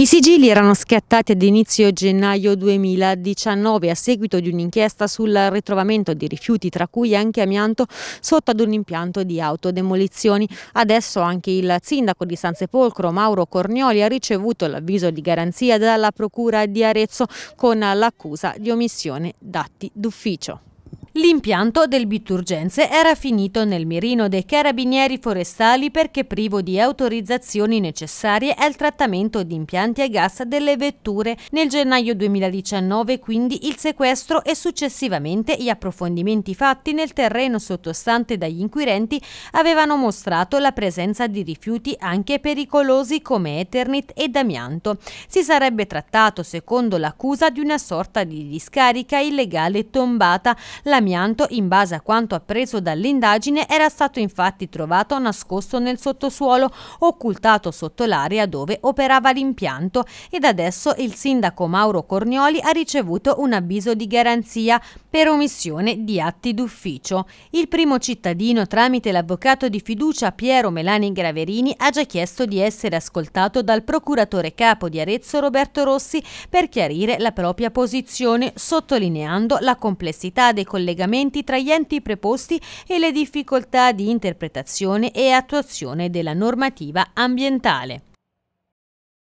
I sigilli erano scattati ad inizio gennaio 2019 a seguito di un'inchiesta sul ritrovamento di rifiuti, tra cui anche amianto, sotto ad un impianto di autodemolizioni. Adesso anche il sindaco di San Sepolcro, Mauro Cornioli, ha ricevuto l'avviso di garanzia dalla Procura di Arezzo con l'accusa di omissione d'atti d'ufficio. L'impianto del Biturgenze era finito nel mirino dei carabinieri forestali perché privo di autorizzazioni necessarie al trattamento di impianti a gas delle vetture nel gennaio 2019, quindi il sequestro e successivamente gli approfondimenti fatti nel terreno sottostante dagli inquirenti avevano mostrato la presenza di rifiuti anche pericolosi come Eternit e Damianto. Si sarebbe trattato, secondo l'accusa, di una sorta di discarica illegale tombata, la L'amianto, in base a quanto appreso dall'indagine, era stato infatti trovato nascosto nel sottosuolo, occultato sotto l'area dove operava l'impianto ed adesso il sindaco Mauro Cornioli ha ricevuto un avviso di garanzia per omissione di atti d'ufficio. Il primo cittadino tramite l'avvocato di fiducia Piero Melani Graverini ha già chiesto di essere ascoltato dal procuratore capo di Arezzo Roberto Rossi per chiarire la propria posizione, sottolineando la complessità dei collegamenti collegamenti tra gli enti preposti e le difficoltà di interpretazione e attuazione della normativa ambientale.